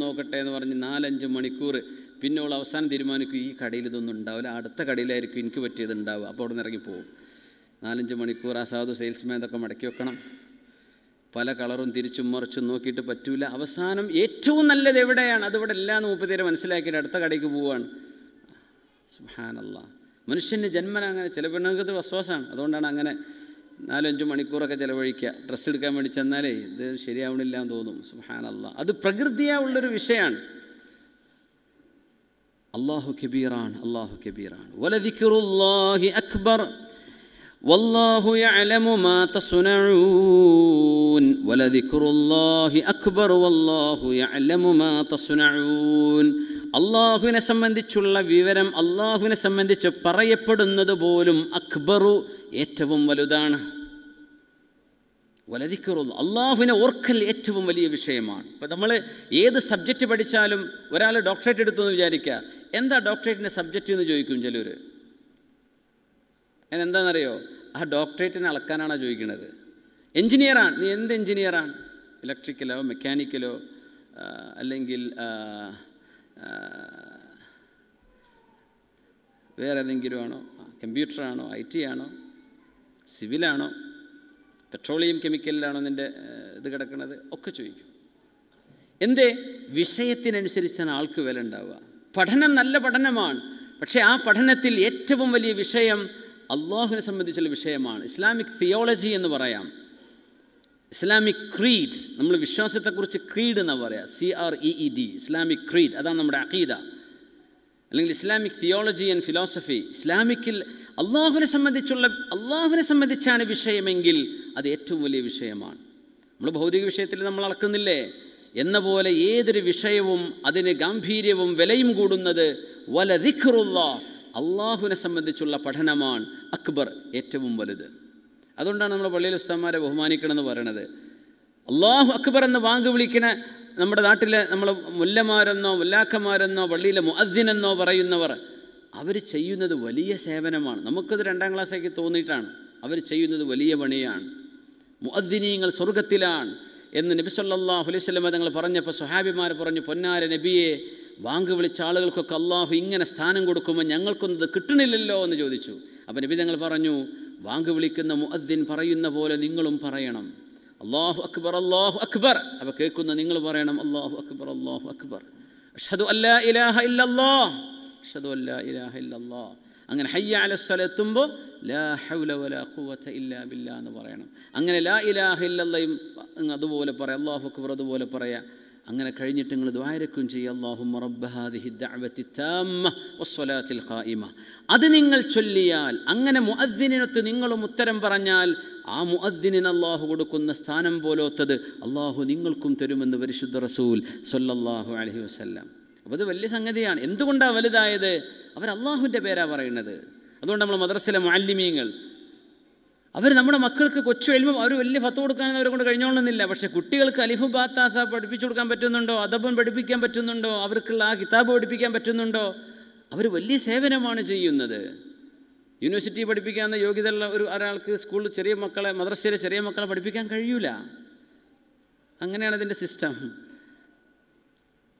നോക്കട്ടെ എന്ന് പറഞ്ഞ് നാലഞ്ച് മണിക്കൂർ പിന്നെ അവൾ അവസാനം തീരുമാനിക്കും ഈ കടയിൽ ഇതൊന്നും ഉണ്ടാവില്ല അടുത്ത കടയിലായിരിക്കും എനിക്ക് പറ്റിയത് ഉണ്ടാവുക അപ്പോൾ അവിടെ നിന്ന് ഇറങ്ങിപ്പോവും നാലഞ്ച് മണിക്കൂർ ആ സാധു സെയിൽസ്മാൻ ഇതൊക്കെ മടക്കി വെക്കണം പല കളറും തിരിച്ചും മറിച്ചും നോക്കിയിട്ട് പറ്റൂല അവസാനം ഏറ്റവും നല്ലത് എവിടെയാണ് അതിവിടെ എല്ലാം മുപ്പത്തിരെ മനസ്സിലാക്കിയിട്ട് അടുത്ത കടയ്ക്ക് പോവുകയാണ് സുഹാനല്ല മനുഷ്യൻ്റെ ജന്മന അങ്ങനെ ചില പെണ്ണുങ്ങൾക്ക് വിശ്വാസമാണ് അതുകൊണ്ടാണ് അങ്ങനെ നാലഞ്ച് മണിക്കൂറൊക്കെ ചിലവഴിക്കുക ഡ്രസ്സ് എടുക്കാൻ വേണ്ടി ചെന്നാലേ ഇത് ശരിയാവണില്ല എന്ന് തോന്നും സുഹാനല്ല അത് പ്രകൃതിയാവുള്ളൊരു വിഷയമാണ് അള്ളാഹു കബീറാണ് അള്ളാഹു കബീറാണ് വലദിക്കുറുല്ലാഹി അക്ബർ വല്ലാഹു യഅലമു മാ തസ്നഊൻ വലദിക്കുറുല്ലാഹി അക്ബർ വല്ലാഹു يعلم ما تصنعون അള്ളാഹുവിനെ സംബന്ധിച്ചുള്ള വിവരം അള്ളാഹുവിനെ സംബന്ധിച്ച് പറയപ്പെടുന്നത് പോലും അക്ബറു ഏറ്റവും വലുതാണ് വലതിക്കറുള്ള അള്ളാഹുവിനെ ഓർക്കൽ ഏറ്റവും വലിയ വിഷയമാണ് ഇപ്പം നമ്മൾ ഏത് സബ്ജക്റ്റ് പഠിച്ചാലും ഒരാൾ ഡോക്ടറേറ്റ് എടുത്തു എന്ന് വിചാരിക്കുക എന്താ ഡോക്ടറേറ്റിൻ്റെ സബ്ജക്റ്റ് എന്ന് ചോദിക്കും ചിലർ ഞാൻ എന്താണെന്നറിയോ ആ ഡോക്ടറേറ്റിനെ അളക്കാനാണ് ചോദിക്കുന്നത് എഞ്ചിനീയറാണ് നീ എന്ത് എഞ്ചിനീയറാണ് ഇലക്ട്രിക്കലോ മെക്കാനിക്കലോ അല്ലെങ്കിൽ വേറെ ഏതെങ്കിലും ആണോ കമ്പ്യൂട്ടറാണോ ഐ ടി ആണോ സിവിലാണോ പെട്രോളിയം കെമിക്കലിലാണോ നിൻ്റെ ഇത് കിടക്കുന്നത് ഒക്കെ ചോദിക്കും എന്തേ വിഷയത്തിനനുസരിച്ചാണ് ആൾക്ക് വില ഉണ്ടാവുക പഠനം നല്ല പഠനമാണ് പക്ഷേ ആ പഠനത്തിൽ ഏറ്റവും വലിയ വിഷയം അള്ളാഹുവിനെ സംബന്ധിച്ചുള്ള വിഷയമാണ് ഇസ്ലാമിക് തിയോളജി എന്ന് പറയാം ഇസ്ലാമിക് ക്രീഡ് നമ്മൾ വിശ്വാസത്തെക്കുറിച്ച് ക്രീഡ് എന്നാണ് പറയുക C R E E D Islamic creed അതാണ് നമ്മുടെ അഖീദ അല്ലെങ്കിൽ ഇസ്ലാമിക് തിയോളജി ആൻഡ് ഫിലോസഫി ഇസ്ലാമിക്കിൽ അള്ളാഹുവിനെ സംബന്ധിച്ചുള്ള അള്ളാഹുവിനെ സംബന്ധിച്ചാണ് വിഷയമെങ്കിൽ അത് ഏറ്റവും വലിയ വിഷയമാണ് നമ്മൾ ഭൗതിക വിഷയത്തിൽ നമ്മൾ അളക്കുന്നില്ലേ എന്ന പോലെ ഏതൊരു വിഷയവും അതിന് ഗാംഭീര്യവും വിലയും കൂടുന്നത് വല ദിഖറുള്ള അള്ളാഹുവിനെ സംബന്ധിച്ചുള്ള പഠനമാണ് അക്ബർ ഏറ്റവും വലുത് അതുകൊണ്ടാണ് നമ്മുടെ പള്ളിയിൽ ഉസ്താന്മാരെ ബഹുമാനിക്കണം എന്ന് പറയണത് അള്ളാഹു അക്ബർ എന്ന് വാങ്ങു വിളിക്കണ നമ്മുടെ നാട്ടിലെ നമ്മൾ മുല്ലമാരെന്നോ മുല്ലാക്കന്മാരെന്നോ പള്ളിയിലെ മുഅദ്ദിനെന്നോ പറയുന്നവർ അവർ ചെയ്യുന്നത് വലിയ സേവനമാണ് നമുക്കത് രണ്ടാം ക്ലാസ്സേക്ക് തോന്നിയിട്ടാണ് അവർ ചെയ്യുന്നത് വലിയ പണിയാണ് മുഅദ്ദിനീങ്ങൾ സ്വർഗത്തിലാണ് എന്ന് നബി സല്ലാഹു അലൈഹി വസല്ലം തങ്ങൾ പറഞ്ഞപ്പോൾ സുഹാബിമാർ പറഞ്ഞു പൊന്നാര നബിയെ വാങ്ക് വിളിച്ച ആളുകൾക്കൊക്കെ അള്ളാഹു ഇങ്ങനെ സ്ഥാനം കൊടുക്കുമ്പോൾ ഞങ്ങൾക്കൊന്നും കിട്ടണില്ലല്ലോ എന്ന് ചോദിച്ചു അപ്പോൾ നബി തങ്ങൾ പറഞ്ഞു വാങ്ക് വിളിക്കുന്ന മുഅദ്ദിൻ പറയുന്ന പോലെ നിങ്ങളും പറയണം അള്ളാഹു അക്ബർ അള്ളാഹു അക്ബർ അവ കേൾക്കുന്ന നിങ്ങൾ പറയണം അള്ളാഹു അക്ബർ അള്ളാഹു അക്ബർ അല്ലാ ഇലാഹ അല്ലാ ഇലാഹ അങ്ങനെ ഹയ്യ അലസ്വല എത്തുമ്പോൾ ലാ ഹൗല ഖുവത ഇല്ലാ ബില്ലാ എന്ന് പറയണം അങ്ങനെ ലാ ഇലാഹ ഇല്ലല്ലയും അതുപോലെ പറയാം അള്ളാഹു അക്ബർ അതുപോലെ പറയാം അങ്ങനെ കഴിഞ്ഞിട്ട് നിങ്ങൾ ദ്വാരക്കും ചെയ്യുക അള്ളാഹും അത് നിങ്ങൾ ചൊല്ലിയാൽ അങ്ങനെ മുഅദ്ദിനൊത്ത് നിങ്ങളും ഉത്തരം പറഞ്ഞാൽ ആ മുഅദ്ദിനിന് അള്ളാഹു കൊടുക്കുന്ന സ്ഥാനം പോലോത്തത് അള്ളാഹു നിങ്ങൾക്കും തരുമെന്ന് പരിശുദ്ധ റസൂൽ സൊല്ലാഹു അലഹി വസ്ല്ലാം അപ്പോൾ അത് വലിയ സംഗതിയാണ് എന്തുകൊണ്ടാണ് വലുതായത് അവർ അള്ളാഹുവിൻ്റെ പേരാണ് പറയുന്നത് അതുകൊണ്ട് നമ്മൾ മദ്രസിലെ മാലിന്യങ്ങൾ അവർ നമ്മുടെ മക്കൾക്ക് കൊച്ചു എഴുമ്പം അവർ വലിയ ഫത്ത് കൊടുക്കാനൊന്നും അവരെ കൊണ്ട് കഴിഞ്ഞോളുന്നില്ല പക്ഷേ കുട്ടികൾക്ക് അലിഫു ബാത്താസ പഠിപ്പിച്ചു കൊടുക്കാൻ പറ്റുന്നുണ്ടോ അതപ്പം പഠിപ്പിക്കാൻ പറ്റുന്നുണ്ടോ അവർക്കുള്ള ആ കിതാബ് പഠിപ്പിക്കാൻ പറ്റുന്നുണ്ടോ അവർ വലിയ സേവനമാണ് ചെയ്യുന്നത് യൂണിവേഴ്സിറ്റി പഠിപ്പിക്കാവുന്ന യോഗ്യതയുള്ള ഒരു ഒരാൾക്ക് സ്കൂളിൽ ചെറിയ മക്കളെ മദ്രസയിലെ ചെറിയ മക്കളെ പഠിപ്പിക്കാൻ കഴിയൂല അങ്ങനെയാണ് ഇതിൻ്റെ സിസ്റ്റം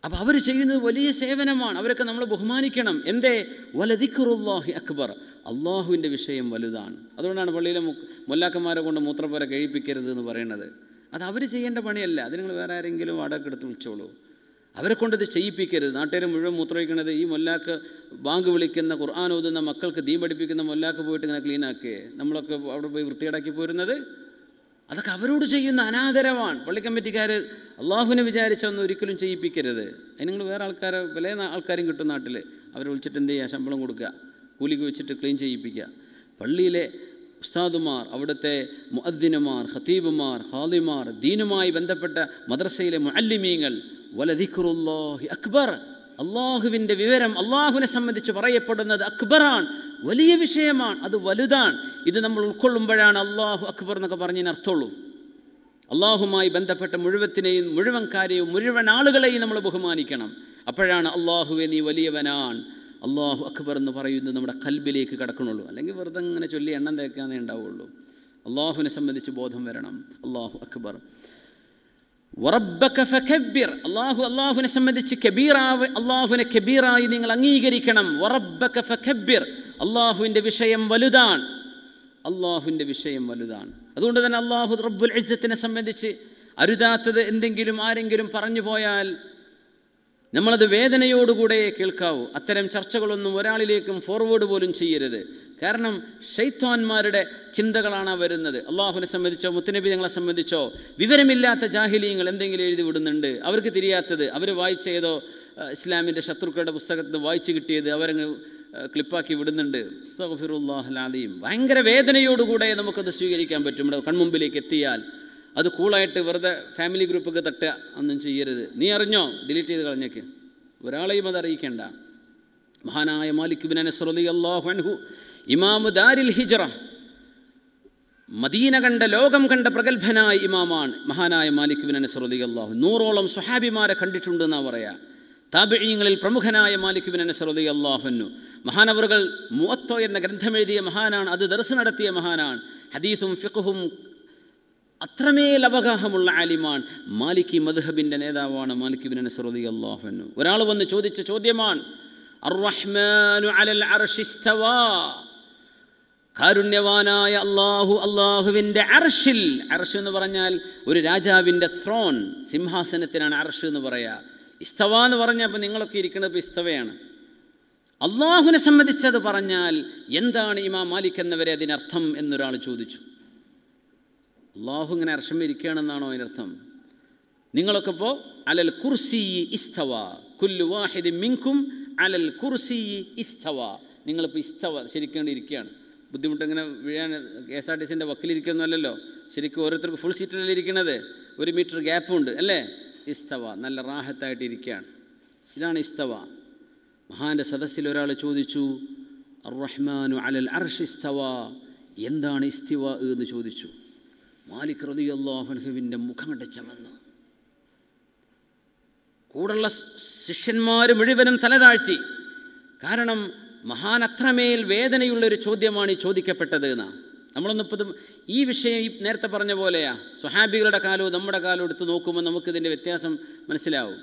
അപ്പോൾ അവർ ചെയ്യുന്നത് വലിയ സേവനമാണ് അവരൊക്കെ നമ്മൾ ബഹുമാനിക്കണം എന്തേ വലദിഖുറുല്ലാഹി അക്ബർ അള്ളാഹുവിൻ്റെ വിഷയം വലുതാണ് അതുകൊണ്ടാണ് പള്ളിയിലെ മുല്ലാക്കന്മാരെ കൊണ്ട് മൂത്രപ്പുര കഴിപ്പിക്കരുത് എന്ന് പറയുന്നത് അത് അവർ ചെയ്യേണ്ട പണിയല്ല അത് നിങ്ങൾ വേറെ ആരെങ്കിലും വാടക എടുത്ത് വിളിച്ചോളൂ അവരെ കൊണ്ടത് ചെയ്യിപ്പിക്കരുത് നാട്ടുകാർ മുഴുവൻ മൂത്രമൊഴിക്കണത് ഈ മൊല്ലാക്ക് ബാങ്ക് വിളിക്കുന്ന ഖുർആൻ ഓതുന്ന മക്കൾക്ക് ദീം പഠിപ്പിക്കുന്ന മൊല്ലാക്ക് പോയിട്ട് ഇങ്ങനെ ക്ലീനാക്കേ നമ്മളൊക്കെ അവിടെ പോയി വൃത്തികേടാക്കി പോരുന്നത് അതൊക്കെ അവരോട് ചെയ്യുന്ന അനാദരമാണ് പള്ളിക്കമ്മിറ്റിക്കാർ അള്ളാഹുവിനെ വിചാരിച്ചൊന്നും ഒരിക്കലും ചെയ്യിപ്പിക്കരുത് അതിന് നിങ്ങൾ വേറെ ആൾക്കാരെ വില ആൾക്കാരും കിട്ടും നാട്ടിൽ അവരെ വിളിച്ചിട്ട് എന്ത് ചെയ്യുക ശമ്പളം കൊടുക്കുക കൂലിക്ക് വെച്ചിട്ട് ക്ലീൻ ചെയ്യിപ്പിക്കുക പള്ളിയിലെ ഉസ്താദുമാർ അവിടുത്തെ മുഅദ്ദിനുമാർ ഹത്തീബുമാർ ഹാദിമാർ ദീനുമായി ബന്ധപ്പെട്ട മദ്രസയിലെ മുഅല്ലിമീങ്ങൾ വലദിഖുറുല്ലാഹി അക്ബർ അള്ളാഹുവിൻ്റെ വിവരം അള്ളാഹുവിനെ സംബന്ധിച്ച് പറയപ്പെടുന്നത് അക്ബറാണ് വലിയ വിഷയമാണ് അത് വലുതാണ് ഇത് നമ്മൾ ഉൾക്കൊള്ളുമ്പോഴാണ് അള്ളാഹു അക്ബർ എന്നൊക്കെ പറഞ്ഞതിന് അർത്ഥമുള്ളൂ അള്ളാഹുമായി ബന്ധപ്പെട്ട മുഴുവത്തിനെയും മുഴുവൻ കാര്യവും മുഴുവൻ ആളുകളെയും നമ്മൾ ബഹുമാനിക്കണം അപ്പോഴാണ് അള്ളാഹുവെ നീ വലിയവനാണ് അള്ളാഹു അക്ബർ എന്ന് പറയുന്നത് നമ്മുടെ കൽബിലേക്ക് കിടക്കണുള്ളൂ അല്ലെങ്കിൽ വെറുതെ ഇങ്ങനെ ചൊല്ലി എണ്ണം തേക്കാനേ ഉണ്ടാവുള്ളൂ അള്ളാഹുവിനെ സംബന്ധിച്ച് ബോധം വരണം അള്ളാഹു അക്ബർ ഫകബ്ബിർ അള്ളാഹു അള്ളാഹുവിനെ സംബന്ധിച്ച് കബീറാവ് അള്ളാഹുവിനെ കബീറായി നിങ്ങൾ അംഗീകരിക്കണം വറബ്ബക്ക ഫകബ്ബിർ അല്ലാഹുവിൻ്റെ വിഷയം വലുതാണ് അല്ലാഹുവിൻ്റെ വിഷയം വലുതാണ് അതുകൊണ്ട് തന്നെ അള്ളാഹു റബ്ബുൽ ഇസ്സത്തിനെ സംബന്ധിച്ച് അരുതാത്തത് എന്തെങ്കിലും ആരെങ്കിലും പറഞ്ഞു പോയാൽ നമ്മളത് വേദനയോടുകൂടെ കേൾക്കാവൂ അത്തരം ചർച്ചകളൊന്നും ഒരാളിലേക്കും ഫോർവേഡ് പോലും ചെയ്യരുത് കാരണം ഷെയ്ത്താന്മാരുടെ ചിന്തകളാണ് വരുന്നത് അള്ളാഹുവിനെ സംബന്ധിച്ചോ മുത്തനബി ഞങ്ങളെ സംബന്ധിച്ചോ വിവരമില്ലാത്ത ജാഹിലിയങ്ങൾ എന്തെങ്കിലും എഴുതി വിടുന്നുണ്ട് അവർക്ക് തിരിയാത്തത് അവർ വായിച്ച ഏതോ ഇസ്ലാമിൻ്റെ ശത്രുക്കളുടെ പുസ്തകത്തിൽ വായിച്ചു കിട്ടിയത് അവരങ്ങ് ക്ലിപ്പാക്കി വിടുന്നുണ്ട് മുസ്തഫിറുല്ലാഹ്ലാദിയും ഭയങ്കര വേദനയോടുകൂടെ നമുക്കത് സ്വീകരിക്കാൻ പറ്റും നമ്മുടെ കൺമുമ്പിലേക്ക് എത്തിയാൽ അത് കൂളായിട്ട് വെറുതെ ഫാമിലി ഗ്രൂപ്പൊക്കെ തട്ടുക ഒന്നും ചെയ്യരുത് നീ അറിഞ്ഞോ ഡിലീറ്റ് ചെയ്ത് കളഞ്ഞേക്ക് ഒരാളെയും അത് അറിയിക്കേണ്ട മഹാനായ മാലിക്കുബിൻ അനസ്രലി അള്ളാഹു അൻഹു ഇമാമു ദാരിൽ ഹിജറ മദീന കണ്ട ലോകം കണ്ട പ്രഗത്ഭനായ ഇമാമാണ് മഹാനായ മാലിക്കുബിൻ അനസ്രലി അള്ളാഹു നൂറോളം സുഹാബിമാരെ എന്നാ പറയാ താപിഴിയങ്ങളിൽ പ്രമുഖനായ മാലിക്കുബിൻ അനസ്രലി അള്ളാഹുനു മഹാനവറുകൾ മുഹത്തോ എന്ന ഗ്രന്ഥമെഴുതിയ മഹാനാണ് അത് ദർസ് നടത്തിയ മഹാനാണ് ഹദീസും ഫിഖുഹും അത്രമേൽ അവഗാഹമുള്ള ആലിമാണ് മാലിക്കി മധുഹബിൻ്റെ നേതാവാണ് മാലിക്കിബിൻ നസറുദി അള്ളാഹുനു ഒരാൾ വന്ന് ചോദിച്ച ചോദ്യമാണ് അലൽ കാരുണ്യവാനായ അള്ളാഹു അള്ളാഹുവിൻ്റെ അർഷിൽ അർഷ് എന്ന് പറഞ്ഞാൽ ഒരു രാജാവിൻ്റെ ത്രോൺ സിംഹാസനത്തിനാണ് അർഷ് എന്ന് പറയുക ഇസ്തവ എന്ന് പറഞ്ഞാൽ അപ്പോൾ നിങ്ങളൊക്കെ ഇരിക്കുന്നത് ഇപ്പോൾ ഇസ്തവയാണ് അള്ളാഹുവിനെ സംബന്ധിച്ചത് പറഞ്ഞാൽ എന്താണ് ഇമാ മാലിക് എന്നവരെ അതിനർത്ഥം എന്നൊരാൾ ചോദിച്ചു അള്ളാഹു ഇങ്ങനെ അർഷം ഇരിക്കുകയാണെന്നാണോ അതിനർത്ഥം നിങ്ങളൊക്കെ ഇപ്പോൾ അലൽ കുർസി ഇസ്തവ കുല്ലു വാഹിദ് മിങ്കും അലൽ കുർസി ഇസ്തവ നിങ്ങളിപ്പോൾ ഇസ്തവ ശരിക്കും ഇരിക്കുകയാണ് ബുദ്ധിമുട്ട് ഇങ്ങനെ വീഴാൻ കെ എസ് ആർ ടി സിൻ്റെ വക്കിലിരിക്കുന്നല്ലോ ശരിക്കും ഓരോരുത്തർക്ക് ഫുൾ സീറ്റിലല്ല ഇരിക്കുന്നത് ഒരു മീറ്റർ ഗ്യാപ്പുണ്ട് അല്ലേ ഇസ്തവ നല്ല റാഹത്തായിട്ട് ഇരിക്കുകയാണ് ഇതാണ് ഇസ്തവ മഹാൻ്റെ സദസ്സിൽ ഒരാൾ ചോദിച്ചു റഹ്മാനു അലൽ അർഷ് ഇസ്തവ എന്താണ് ഇസ്തിവ എന്ന് ചോദിച്ചു മാലിക് ഫൻഹുവിൻ്റെ മുഖം കണ്ട ചമന്നു കൂടുള്ള ശിഷ്യന്മാർ മുഴുവനും തലതാഴ്ത്തി കാരണം മഹാൻ അത്രമേൽ വേദനയുള്ളൊരു ചോദ്യമാണ് ഈ ചോദിക്കപ്പെട്ടത് എന്നാണ് നമ്മളൊന്നിപ്പം ഈ വിഷയം ഈ നേരത്തെ പറഞ്ഞ പോലെയാ സ്വഹാബികളുടെ കാലവും നമ്മുടെ കാലവും എടുത്ത് നോക്കുമ്പോൾ നമുക്കിതിൻ്റെ വ്യത്യാസം മനസ്സിലാവും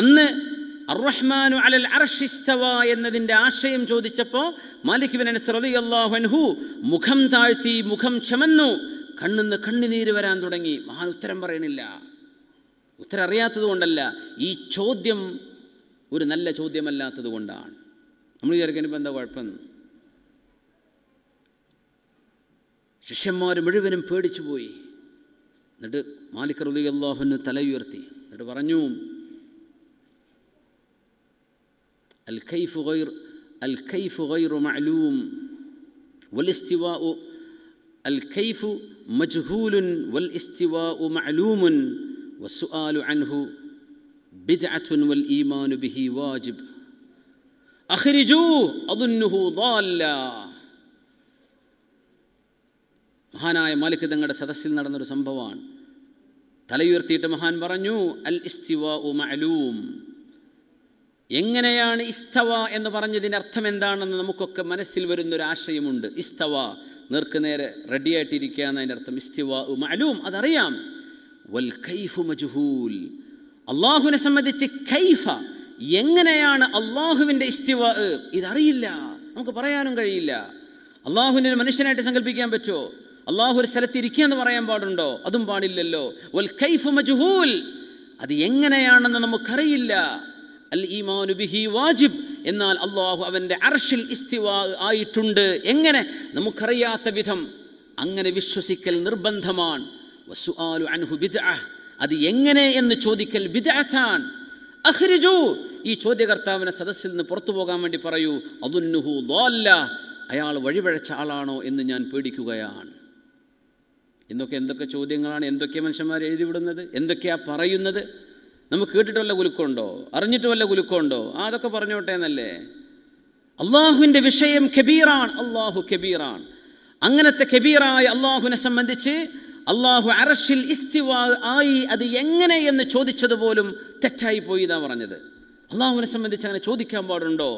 അന്ന് അറഹ്മാനു അലൽ അർഷിസ്തവ എന്നതിൻ്റെ ആശയം ചോദിച്ചപ്പോൾ മാലിക്ബിൻ അനുസൃതി അള്ളാഹുഹു മുഖം താഴ്ത്തി മുഖം ചമന്നു കണ്ണിന്ന് കണ്ണുനീര് വരാൻ തുടങ്ങി മഹാൻ ഉത്തരം പറയണില്ല ഉത്തരം അറിയാത്തത് കൊണ്ടല്ല ഈ ചോദ്യം ഒരു നല്ല ചോദ്യമല്ലാത്തത് കൊണ്ടാണ് നമ്മൾ വിചാരിക്കാൻ ഇപ്പം എന്താ കുഴപ്പം ശിഷ്യന്മാർ മുഴുവനും പേടിച്ചു പോയി എന്നിട്ട് മാലിക് റലി അള്ളാഹുന് ഉയർത്തി എന്നിട്ട് പറഞ്ഞു അൽ ഖൈഫ് ഗൈർ അൽ ഖൈഫ് ഗൈറു മഅലൂം വൽ അൽ ഖൈഫു മജ്ഹൂലുൻ വൽ ഇസ്തിവാഉ മഅലൂമുൻ والسؤال عنه بدعة والإيمان به واجب അഖിരിജൂഹ് അതുന്നുഹു ضالا മഹാനായ മാലിക് തങ്ങളുടെ സദസ്സിൽ നടന്നൊരു സംഭവമാണ് തലയുയർത്തിയിട്ട് മഹാൻ പറഞ്ഞു അൽ ഇസ്തിവ മഅലൂം എങ്ങനെയാണ് ഇസ്തവ എന്ന് പറഞ്ഞതിൻ്റെ അർത്ഥം എന്താണെന്ന് നമുക്കൊക്കെ മനസ്സിൽ വരുന്നൊരു ആശയമുണ്ട് ഇസ്തവ നേർക്ക് നേരെ റെഡിയായിട്ടിരിക്കുക എന്നതിൻ്റെ അർത്ഥം ഇസ്തിവ മഅലൂം അതറിയാം വൽ കൈഫു മജുഹൂൽ അള്ളാഹുവിനെ സംബന്ധിച്ച് കൈഫ എങ്ങനെയാണ് അള്ളാഹുവിൻ്റെ ഇസ്തിവ ഇതറിയില്ല നമുക്ക് പറയാനും കഴിയില്ല അള്ളാഹുവിനെ മനുഷ്യനായിട്ട് സങ്കല്പിക്കാൻ പറ്റുമോ അള്ളാഹു ഒരു സ്ഥലത്ത് ഇരിക്കുക എന്ന് പറയാൻ പാടുണ്ടോ അതും പാടില്ലല്ലോ വൽ കൈഫ് മജുഹൂൽ അത് എങ്ങനെയാണെന്ന് നമുക്കറിയില്ല അൽ ഈമാനു ബിഹി വാജിബ് എന്നാൽ അള്ളാഹു അവന്റെ അർഷിൽ ഇസ്തിവാ ആയിട്ടുണ്ട് എങ്ങനെ നമുക്കറിയാത്ത വിധം അങ്ങനെ വിശ്വസിക്കൽ നിർബന്ധമാണ് അൻഹു അത് എങ്ങനെ എന്ന് ചോദിക്കൽ അഹ്രിജു ഈ ചോദ്യകർത്താവിനെ സദസ്സിൽ നിന്ന് പുറത്തു പോകാൻ വേണ്ടി പറയൂ അതുന്നുഹു ദോല്ല അയാൾ വഴിപഴച്ച ആളാണോ എന്ന് ഞാൻ പേടിക്കുകയാണ് എന്തൊക്കെ എന്തൊക്കെ ചോദ്യങ്ങളാണ് എന്തൊക്കെ മനുഷ്യന്മാർ എഴുതിവിടുന്നത് എന്തൊക്കെയാ പറയുന്നത് നമുക്ക് കേട്ടിട്ട് വല്ല കുലുക്കമുണ്ടോ അറിഞ്ഞിട്ട് വല്ല കുലുക്കുണ്ടോ ആ അതൊക്കെ പറഞ്ഞോട്ടെ എന്നല്ലേ അള്ളാഹുവിൻ്റെ വിഷയം കബീറാണ് അള്ളാഹു കബീറാണ് അങ്ങനത്തെ കബീറായ അള്ളാഹുവിനെ സംബന്ധിച്ച് അള്ളാഹു അറഷിൽ ഇസ്തിവാ ആയി അത് എങ്ങനെ എന്ന് ചോദിച്ചത് തെറ്റായി പോയി എന്നാ പറഞ്ഞത് അള്ളാഹുവിനെ സംബന്ധിച്ച് അങ്ങനെ ചോദിക്കാൻ പാടുണ്ടോ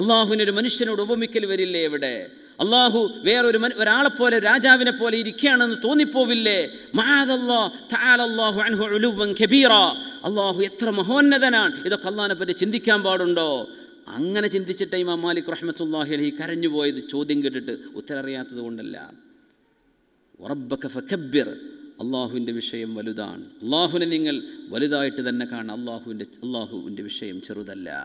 അള്ളാഹുവിനൊരു മനുഷ്യനോട് ഉപമിക്കൽ വരില്ലേ എവിടെ അള്ളാഹു വേറൊരു ഒരാളെ പോലെ രാജാവിനെ പോലെ ഇരിക്കുകയാണെന്ന് തോന്നിപ്പോവില്ലേ അള്ളാഹു എത്ര മഹോന്നതനാണ് ഇതൊക്കെ അള്ളാഹിനെ പറ്റി ചിന്തിക്കാൻ പാടുണ്ടോ അങ്ങനെ ചിന്തിച്ചിട്ട് ഇമാം മാലിക് റഹ്മത്തുല്ലാഹി അലഹി കരഞ്ഞുപോയത് ചോദ്യം കേട്ടിട്ട് ഉത്തരറിയാത്തത് കൊണ്ടല്ല ഉറബക്ക ഫക്കബ്ബിർ അള്ളാഹുവിൻ്റെ വിഷയം വലുതാണ് അള്ളാഹുവിനെ നിങ്ങൾ വലുതായിട്ട് തന്നെ കാണാം അള്ളാഹുവിൻ്റെ അള്ളാഹുവിൻ്റെ വിഷയം ചെറുതല്ല